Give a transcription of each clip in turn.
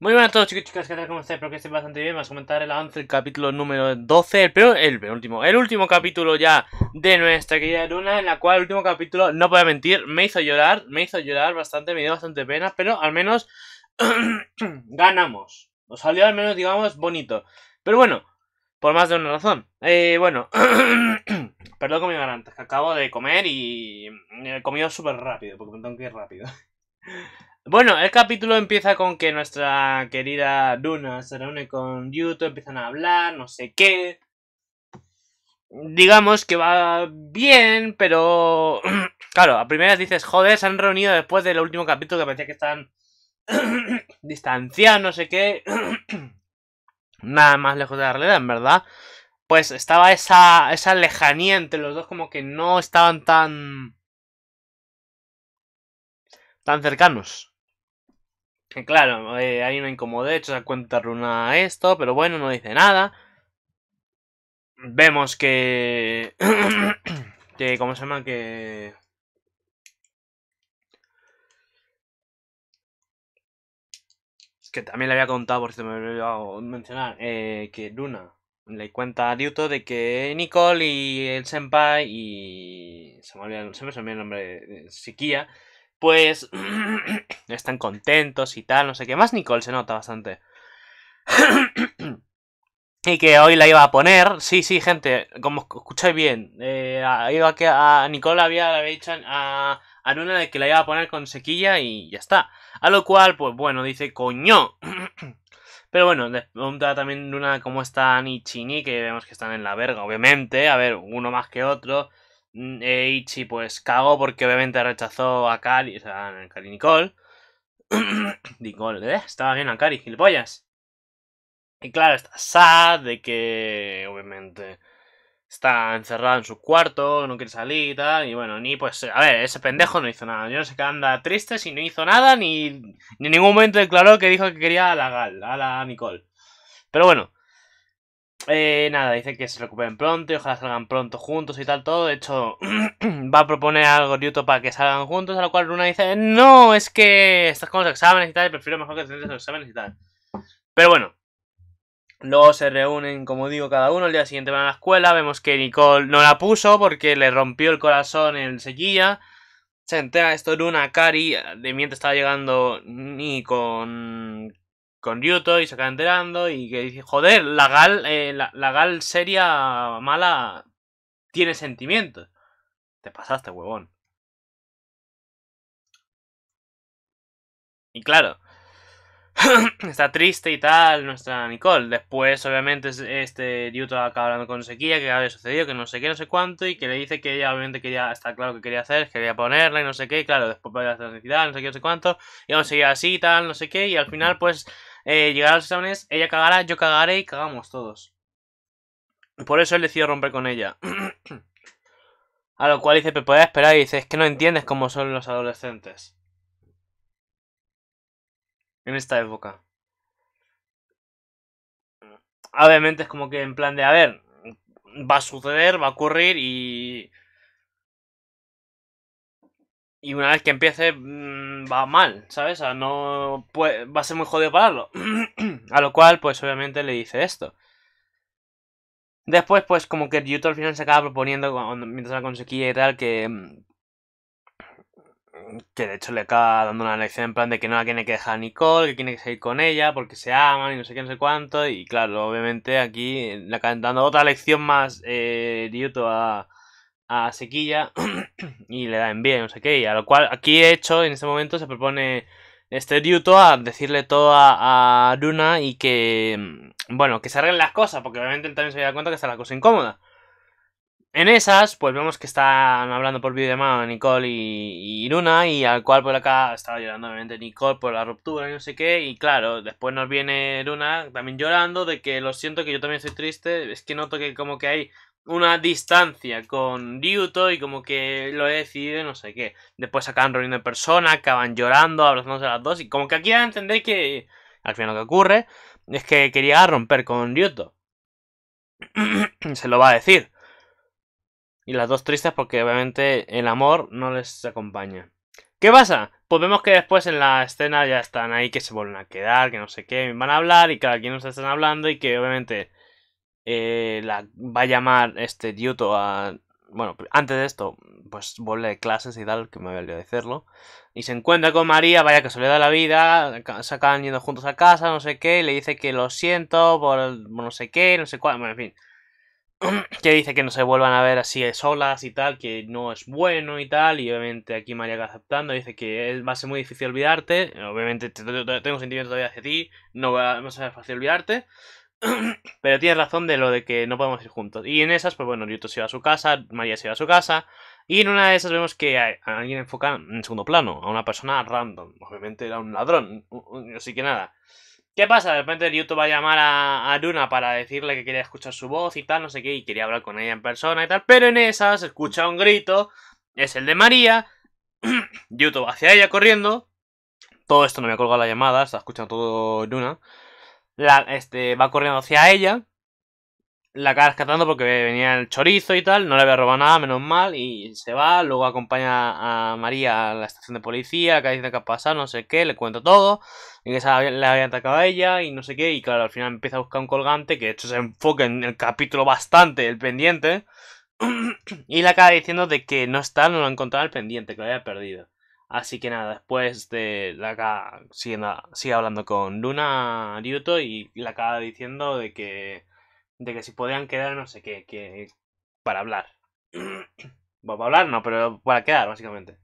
Muy buenas a todos chicos y chicas, ¿qué tal? ¿Cómo estáis? Espero que estéis bastante bien. Vamos a comentar el avance del capítulo número 12, Pero el, último, el último capítulo ya de nuestra querida Luna, en la cual el último capítulo, no puedo mentir, me hizo llorar, me hizo llorar bastante, me dio bastante pena, pero al menos ganamos. Nos salió al menos, digamos, bonito. Pero bueno, por más de una razón. Eh, bueno, perdón con mi garante, que acabo de comer y he comido súper rápido, porque me tengo que ir rápido. Bueno, el capítulo empieza con que nuestra querida Duna se reúne con Yuto, empiezan a hablar, no sé qué. Digamos que va bien, pero... claro, a primeras dices, joder, se han reunido después del último capítulo que parecía que estaban distancia no sé qué. Nada más lejos de la realidad, en verdad. Pues estaba esa, esa lejanía entre los dos, como que no estaban tan. tan cercanos. Que claro, eh, hay una hecho se cuenta Runa esto, pero bueno, no dice nada. Vemos que. que, ¿cómo se llama? Que. que también le había contado, por cierto, me lo a mencionar, eh, que Luna le cuenta a Ryuto de que Nicole y el senpai y... se me olvida, se me el nombre de pues están contentos y tal, no sé qué. Más Nicole se nota bastante. y que hoy la iba a poner. Sí, sí, gente, como escucháis bien, iba eh, a que a Nicole había, le había dicho a a Nuna de que la iba a poner con sequilla y ya está. A lo cual, pues bueno, dice, coño. Pero bueno, le pregunta también Luna cómo están Ichini, que vemos que están en la verga, obviamente. A ver, uno más que otro. E Ichi, pues cago porque obviamente rechazó a cali o sea, a Kari Nicole. Nicole, ¿eh? Estaba bien a Kari, gilipollas. Y claro, está sad de que, obviamente, está encerrado en su cuarto, no quiere salir y tal. Y bueno, ni pues, a ver, ese pendejo no hizo nada. Yo no sé qué anda triste si no hizo nada, ni, en ningún momento declaró que dijo que quería a la Gal, a la Nicole. Pero bueno, eh, nada, dice que se recuperen pronto y ojalá salgan pronto juntos y tal, todo. De hecho, va a proponer algo YouTube para que salgan juntos, a lo cual Luna dice: No, es que estás con los exámenes y tal, prefiero mejor que tengas los exámenes y tal. Pero bueno, Luego se reúnen, como digo, cada uno. El día siguiente van a la escuela. Vemos que Nicole no la puso porque le rompió el corazón en sequía. Se entera esto de una Cari. De mientras estaba llegando ni con. con Ryuto y se acaba enterando. Y que dice: Joder, la Gal, eh, la Gal seria mala tiene sentimientos. Te pasaste, huevón. Y claro, está triste y tal nuestra Nicole. Después, obviamente, este Yuto acaba hablando con Sequía, que había sucedido, que no sé qué, no sé cuánto, y que le dice que ella obviamente ya está claro que quería hacer, quería ponerla y no sé qué, claro, después para la necesidad no sé qué, no sé cuánto, y vamos a seguir así y tal, no sé qué, y al final, pues, eh, llegar a los exámenes, ella cagará, yo cagaré y cagamos todos. Por eso él decidió romper con ella. a lo cual dice, pero puede esperar y dice, es que no entiendes cómo son los adolescentes en esta época. Obviamente es como que en plan de, a ver, va a suceder, va a ocurrir y... Y una vez que empiece mm, va mal, ¿sabes? O sea, no va a ser muy jodido pararlo. a lo cual, pues obviamente le dice esto. Después, pues como que YouTube al final se acaba proponiendo, mientras la conseguía y tal, que mm, que de hecho le acaba dando una lección en plan de que no la tiene que dejar a Nicole, que tiene que seguir con ella porque se aman y no sé qué, no sé cuánto. Y claro, obviamente aquí le acaban dando otra lección más eh, a, Sequilla y le da envidia no sé qué. Y a lo cual aquí, de hecho, en este momento se propone este diuto a decirle todo a, a y que, mm, bueno, que se arreglen las cosas porque obviamente él también se dado cuenta que está la cosa incómoda. En esas, pues vemos que están hablando por videollamada Nicole y, Luna y al cual por acá estaba llorando obviamente Nicole por la ruptura y no sé qué, y claro, después nos viene Luna también llorando de que lo siento, que yo también estoy triste, es que noto que como que hay una distancia con Ryuto y como que lo he decidido no sé qué. Después acaban reuniendo en persona, acaban llorando, abrazándose a las dos, y como que aquí a entender que al final lo que ocurre es que quería romper con Ryuto. Se lo va a decir. Y las dos tristes porque obviamente el amor no les acompaña. ¿Qué pasa? Pues vemos que después en la escena ya están ahí, que se vuelven a quedar, que no sé qué, van a hablar y cada quien nos están hablando y que obviamente eh, la, va a llamar este Diuto a... Bueno, antes de esto, pues vuelve de clases y tal, que me había olvidado decirlo. Y se encuentra con María, vaya le da la vida, se acaban yendo juntos a casa, no sé qué, y le dice que lo siento por no sé qué, no sé cuál, bueno, en fin que dice que no se vuelvan a ver así solas y tal, que no es bueno y tal, y obviamente aquí Mariaca aceptando, dice que va a ser muy difícil olvidarte, obviamente tengo sentimiento todavía hacia ti, no va, a ser fácil olvidarte, pero tienes razón de lo de que no podemos ir juntos. Y en esas, pues bueno, Ryuto se va a su casa, María se va a su casa, y en una de esas vemos que hay alguien enfoca en segundo plano, a una persona random, obviamente era un ladrón, así que nada. ¿Qué pasa? De repente YouTube va a llamar a, Duna para decirle que quería escuchar su voz y tal, no sé qué, y quería hablar con ella en persona y tal, pero en esa se escucha un grito, es el de María, YouTube hacia ella corriendo, todo esto no me acuerdo la llamada, está escuchando todo Duna. este, va corriendo hacia ella, la acaba rescatando porque venía el chorizo y tal, no le había robado nada, menos mal, y se va, luego acompaña a María a la estación de policía, acá dice que ha pasado, no sé qué, le cuento todo, y que le había atacado a ella y no sé qué, y claro, al final empieza a buscar un colgante, que esto se enfoca en el capítulo bastante, el pendiente, y la acaba diciendo de que no está, no lo ha encontrado el pendiente, que lo había perdido. Así que nada, después de la acaba, sigue, sigue hablando con Luna Ryuto y la acaba diciendo de que de que si podían quedar no sé qué, para hablar. para hablar no, pero para quedar, básicamente.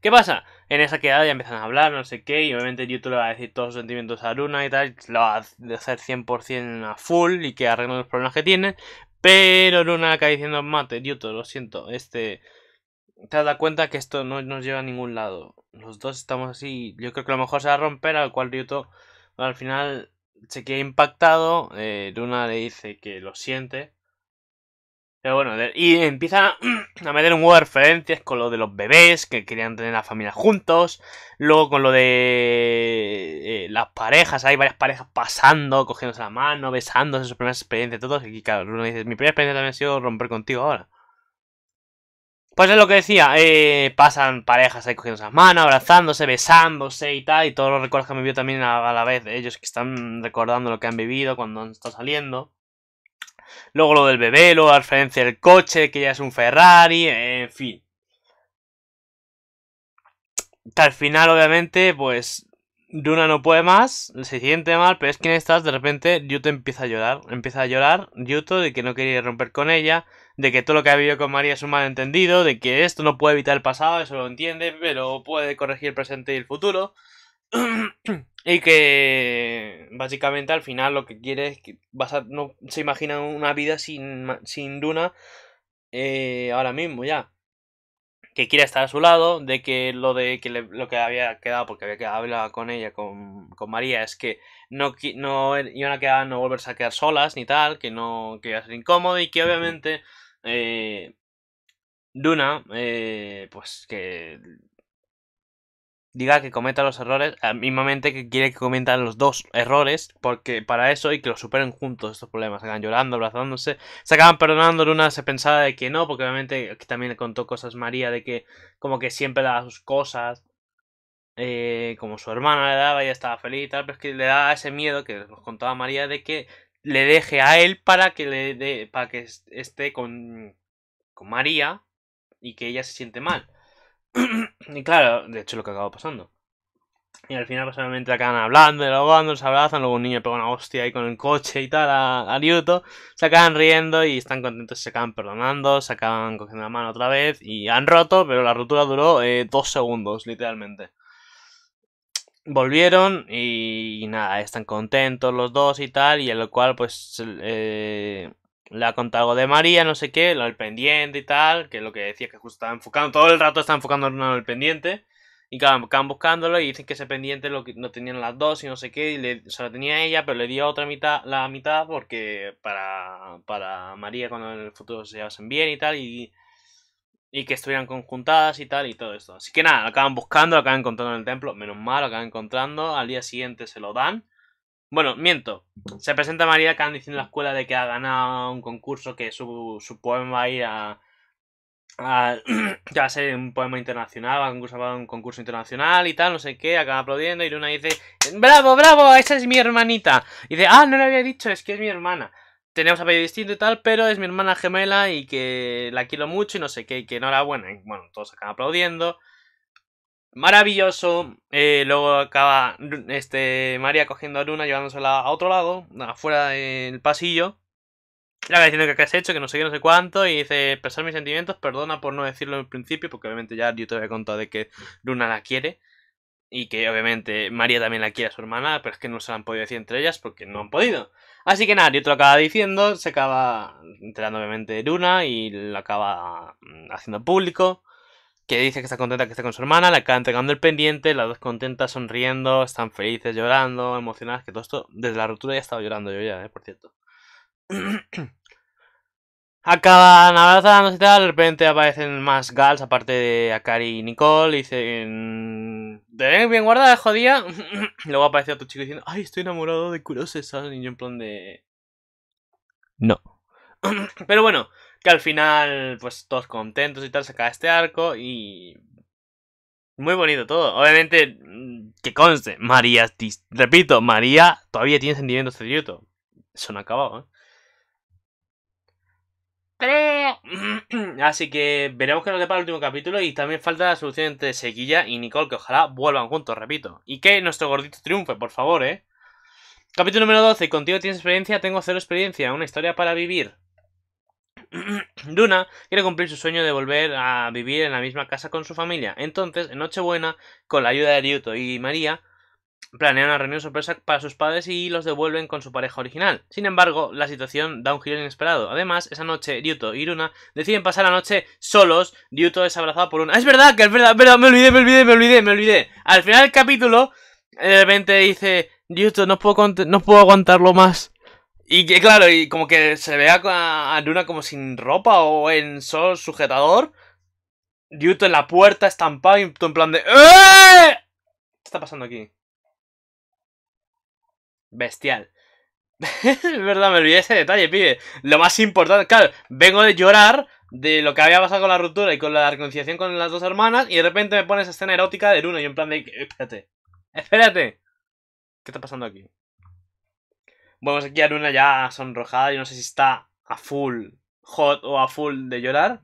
¿Qué pasa? En esa quedada ya empiezan a hablar, no sé qué, y obviamente Yuto le va a decir todos sus sentimientos a Luna y tal, lo va a hacer 100% a full y que arregle los problemas que tiene, pero Luna acá diciendo, mate, Yuto, lo siento, este... Te has dado cuenta que esto no nos lleva a ningún lado. Los dos estamos así. Yo creo que lo mejor se va a romper, al cual Ryuto al final se queda impactado. Eh, Luna le dice que lo siente. Pero bueno, y empieza a meter un huevo de referencias con lo de los bebés que querían tener la familia juntos. Luego con lo de eh, las parejas, hay varias parejas pasando, cogiéndose la mano, besándose, sus primeras experiencias, todo. Y claro, Luna dice: Mi primera experiencia también ha sido romper contigo ahora. Pues es lo que decía, eh, pasan parejas ahí cogiendo las manos, abrazándose, besándose y tal, y todos los recuerdos que han vivido también a, la vez, ellos que están recordando lo que han vivido cuando han estado saliendo. Luego lo del bebé, luego la referencia del coche, que ya es un Ferrari, en fin. al final, obviamente, pues Duna no puede más, se siente mal, pero es en estas de repente Yuto empieza a llorar, empieza a llorar Yuto de que no quería romper con ella, de que todo lo que ha vivido con María es un malentendido, de que esto no puede evitar el pasado, eso lo entiende, pero puede corregir el presente y el futuro. y que básicamente al final lo que quiere es que vas no se imagina una vida sin, sin Duna eh, ahora mismo ya que quiera estar a su lado, de que lo de que lo que había quedado, porque había quedado, hablado con ella, con, María, es que no, no iban a quedar, no volverse a quedar solas ni tal, que no que iba a ser incómodo y que obviamente eh, Duna, eh, pues que diga que cometa los errores, mismamente que quiere que cometan los dos errores, porque para eso y que los superen juntos estos problemas, se acaban llorando, abrazándose, se acaban perdonando, Luna se pensaba de que no, porque obviamente aquí también le contó cosas María de que como que siempre le daba sus cosas, eh, como su hermana le daba, y estaba feliz y tal, pero es que le da ese miedo que nos contaba María de que le deje a él para que le para que esté con, con María y que ella se siente mal. y claro, de hecho lo que acaba pasando. Y al final personalmente, acaban hablando, y dialogando, se abrazan, luego un niño pega una hostia ahí con el coche y tal a, se acaban riendo y están contentos, se acaban perdonando, se acaban cogiendo la mano otra vez y han roto, pero la rotura duró eh, dos segundos, literalmente. Volvieron y, nada, están contentos los dos y tal, y en lo cual pues eh, le ha de María, no sé qué, lo del pendiente y tal, que es lo que decía que justo estaba enfocando, todo el rato está enfocando en el pendiente. Y acaban buscándolo y dicen que ese pendiente lo, no tenían las dos y no sé qué, y se lo tenía ella, pero le dio otra mitad, la mitad porque para, María cuando en el futuro se llevasen bien y tal, y, y que estuvieran conjuntadas y tal, y todo esto. Así que nada, lo acaban buscando, lo acaban encontrando en el templo, menos mal, lo acaban encontrando, al día siguiente se lo dan. Bueno, miento. Se presenta María Khan diciendo en la escuela de que ha ganado un concurso, que su, poema va a ir a, Ya que va a ser un poema internacional, va a ganar un concurso internacional y tal, no sé qué, acaba aplaudiendo y Luna dice, ¡Bravo, bravo! Esa es mi hermanita. Y dice, ah, no le había dicho, es que es mi hermana. Tenemos apellido distinto y tal, pero es mi hermana gemela y que la quiero mucho y no sé qué, y que enhorabuena. buena. bueno, todos acaban aplaudiendo. Maravilloso. Eh, luego acaba este, María cogiendo a Luna, llevándosela a otro lado, afuera del pasillo. Le agradeciendo diciendo que qué has hecho, que no sé qué, no sé cuánto. Y dice, expresar mis sentimientos, perdona por no decirlo en principio, porque obviamente ya yo te había contado de que Luna la quiere. Y que obviamente María también la quiere a su hermana, pero es que no se la han podido decir entre ellas porque no han podido. Así que nada, yo lo acaba diciendo, se acaba enterando obviamente de Luna y lo acaba mm, haciendo público que dice que está contenta que esté con su hermana, le acaba entregando el pendiente, las dos contentas, sonriendo, están felices, llorando, emocionadas, que todo esto, desde la ruptura ya estaba llorando yo ya, eh, por cierto. Acaban abrazándose y tal, de repente aparecen más gals, aparte de Akari y Nicole, y dicen... ven bien guardada, jodida? Luego aparece otro chico diciendo, ay, estoy enamorado de Kurose-san, y en plan de... No. Pero bueno, al final, pues todos contentos y tal, saca este arco y... Muy bonito todo. Obviamente, mm, que conste, María, repito, María todavía tiene sentimientos de son Eso no ha acabado, ¿eh? Así que veremos que nos depara el último capítulo y también falta la solución entre Sequilla y Nicole, que ojalá vuelvan juntos, repito. Y que nuestro gordito triunfe, por favor, ¿eh? Capítulo número 12. Contigo tienes experiencia, tengo cero experiencia. Una historia para vivir. Duna quiere cumplir su sueño de volver a vivir en la misma casa con su familia. Entonces, en Nochebuena, con la ayuda de Ryuto y María, planean una reunión sorpresa para sus padres y los devuelven con su pareja original. Sin embargo, la situación da un giro inesperado. Además, esa noche, Ryuto y luna deciden pasar la noche solos. Ryuto es abrazado por una... ¡Es verdad! ¡Que es verdad! ¡Es verdad! me olvidé, me olvidé, me olvidé, me olvidé! Al final del capítulo, de repente dice... Ryuto, no puedo, no puedo aguantarlo más. Y que claro, y como que se vea a, Luna como sin ropa o en sol sujetador. Yuto en la puerta estampado y tú en plan de... ¡Eh! ¿Qué está pasando aquí? Bestial. es verdad, me olvidé ese detalle, pibe. Lo más importante, claro, vengo de llorar de lo que había pasado con la ruptura y con la reconciliación con las dos hermanas y de repente me pones escena erótica de Luna y en plan de... Eh, espérate, espérate. ¿Qué está pasando aquí? Vemos aquí a Luna ya sonrojada. Yo no sé si está a full hot o a full de llorar.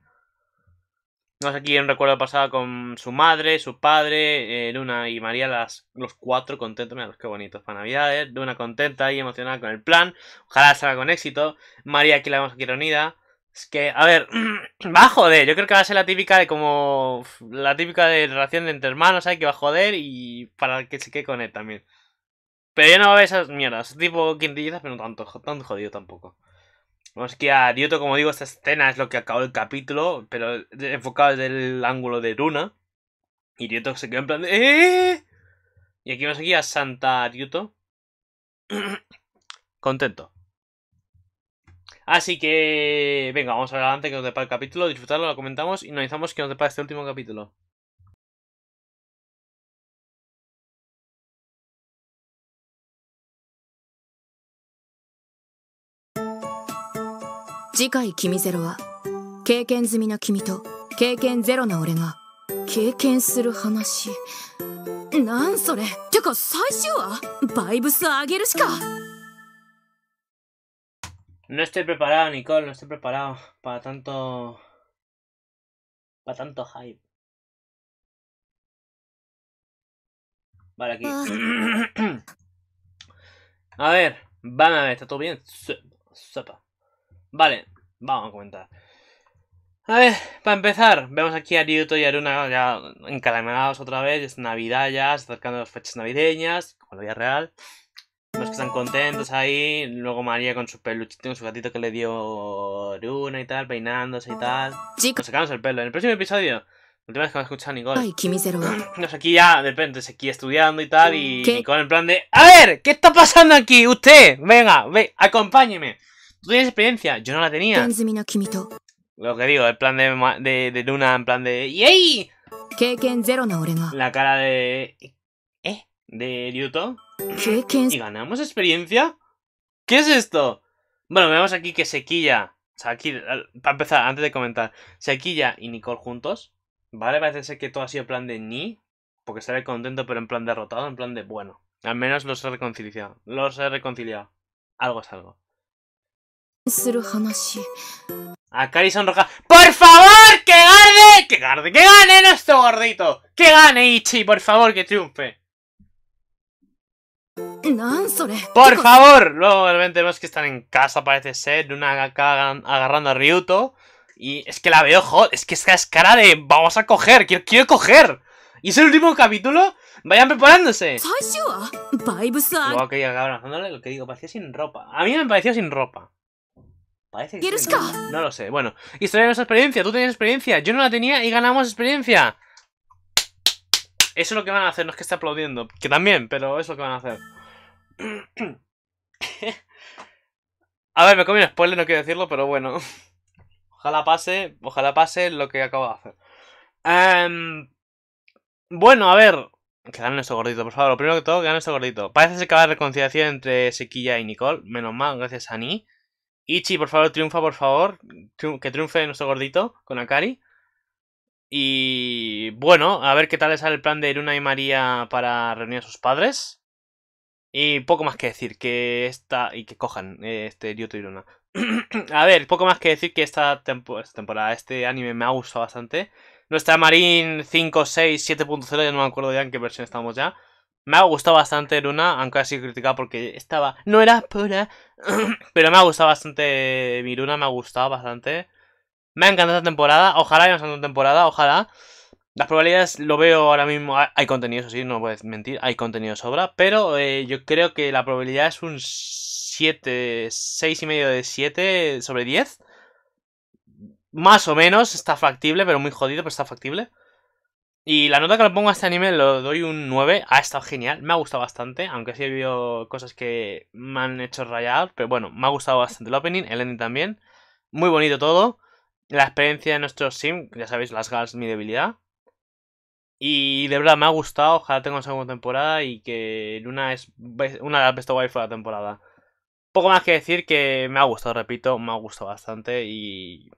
Vemos aquí un recuerdo pasado con su madre, su padre, eh, Luna y María, las, los cuatro contentos. Mira, los que bonitos para Navidades. Luna contenta y emocionada con el plan. Ojalá salga con éxito. María aquí la vemos aquí reunida. Es que, a ver, va a joder. Yo creo que va a ser la típica de como. La típica de relación entre hermanos, hay que va a joder y para que se quede con él también. Pero ya no veo esas mierdas. Tipo quintillitas, pero no tanto, jodido tampoco. Vamos que a Dioto, como digo, esta escena es lo que acabó el capítulo, pero enfocado desde el ángulo de Luna. Y Dioto se quedó en plan de... Eh, eh, eh". Y aquí vamos aquí a Santa Dioto. Contento. Así que... Venga, vamos a ver adelante que nos depara el capítulo, disfrutarlo, lo comentamos y analizamos que nos depara este último capítulo. 次回「君ゼロは」は経験済みの君と経験ゼロな俺が経験する話なんそれてか最終話バイブス上げるしか No estoy preparado, Nicole, no estoy preparado para tanto. para tanto hype. Vale, aquí. a ver, van a ver, está todo bien. Sopa. Vale, vamos a comentar. A ver, para empezar, vemos aquí a Ryuto y a Aruna ya encaramelados otra vez, es Navidad ya, acercando las fechas navideñas, como la vida real. Los que están contentos ahí, luego María con su peluchito, con su gatito que le dio Aruna y tal, peinándose y tal. Nos sacamos el pelo. En el próximo episodio, última vez que me escuchado a Nicole. Ay, Nos aquí ya, de repente, aquí estudiando y tal, y con el plan de... A ver, ¿qué está pasando aquí? Usted, venga, ve, acompáñeme. ¿Tú tienes experiencia? Yo no la tenía. Lo que digo, el plan de, de, Luna, en plan de... ¡Yay! La cara de... ¿Eh? De Ryuto. ¿Y ganamos experiencia? ¿Qué es esto? Bueno, vemos aquí que Sequilla... O sea, aquí, para empezar, antes de comentar, Sequilla y Nicole juntos, ¿vale? Parece ser que todo ha sido plan de ni, porque estaré contento, pero en plan derrotado, en plan de bueno. Al menos los he reconciliado. Los he reconciliado. Algo es algo. Acarison roja ¡Por favor! ¡Que gane! ¡Que gane! ¡Que gane nuestro gordito! ¡Que gane Ichi! ¡Por favor, que triunfe! ¡Por favor! Luego obviamente vemos que están en casa, parece ser. Una acá agarrando a Ryuto. Y es que la veo, joder. Es que es cara de. Vamos a coger, quiero, coger. Y es el último capítulo. Vayan preparándose. Luego que okay, lo que digo, parecía sin ropa. A mí me pareció sin ropa que... No, lo sé. Bueno, historia de nuestra experiencia. Tú tenías experiencia, yo no la tenía y ganamos experiencia. Eso es lo que van a hacer, no es que esté aplaudiendo. Que también, pero eso es lo que van a hacer. a ver, me comí un spoiler, no quiero decirlo, pero bueno. Ojalá pase, ojalá pase lo que acabo de hacer. Em, bueno, a ver. Quedan en nuestro gordito, por favor. Lo primero que todo, Quedan en nuestro gordito. Parece que va a haber reconciliación entre Sequilla y Nicole. Menos mal, gracias a Ni. Ichi, por favor, triunfa, por favor. que triunfe nuestro gordito con Akari. Y bueno, a ver qué tal es el plan de Iruna y María para reunir a sus padres. Y poco más que decir que esta. Y que cojan eh, este y Iruna. a ver, poco más que decir que esta, esta, temporada, este anime me ha gustado bastante. Nuestra Marine 5, 6, 7.0, ya no me acuerdo ya en qué versión estamos ya. Me ha gustado bastante Luna, aunque ha sido criticada porque estaba... No era pura. Pero me ha gustado bastante mi Luna, me ha gustado bastante. Me ha encantado esta temporada. Ojalá haya una temporada, ojalá. Las probabilidades lo veo ahora mismo. Hay contenido, eso sí, no puedes mentir. Hay contenido sobra. Pero eh, yo creo que la probabilidad es un 7, 6 y medio de 7 sobre 10. Más o menos, está factible, pero muy jodido, pero está factible. Y la nota que le pongo a este anime lo doy un 9. Ha estado genial, me ha gustado bastante. Aunque sí he visto cosas que me han hecho rayar. Pero bueno, me ha gustado bastante el opening, el ending también. Muy bonito todo. La experiencia de nuestro sim, ya sabéis, las gals mi debilidad. Y de verdad me ha gustado. Ojalá tenga una segunda temporada y que Luna es una de las best wife de la temporada. Poco más que decir que me ha gustado, repito, me ha gustado bastante y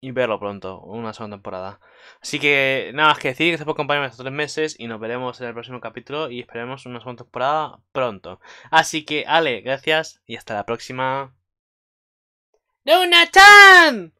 y verlo pronto, una segunda temporada. Así que nada más que decir, gracias por acompañarme estos tres meses y nos veremos en el próximo capítulo y esperemos una segunda temporada pronto. Así que Ale, gracias y hasta la próxima. ¡Luna-chan!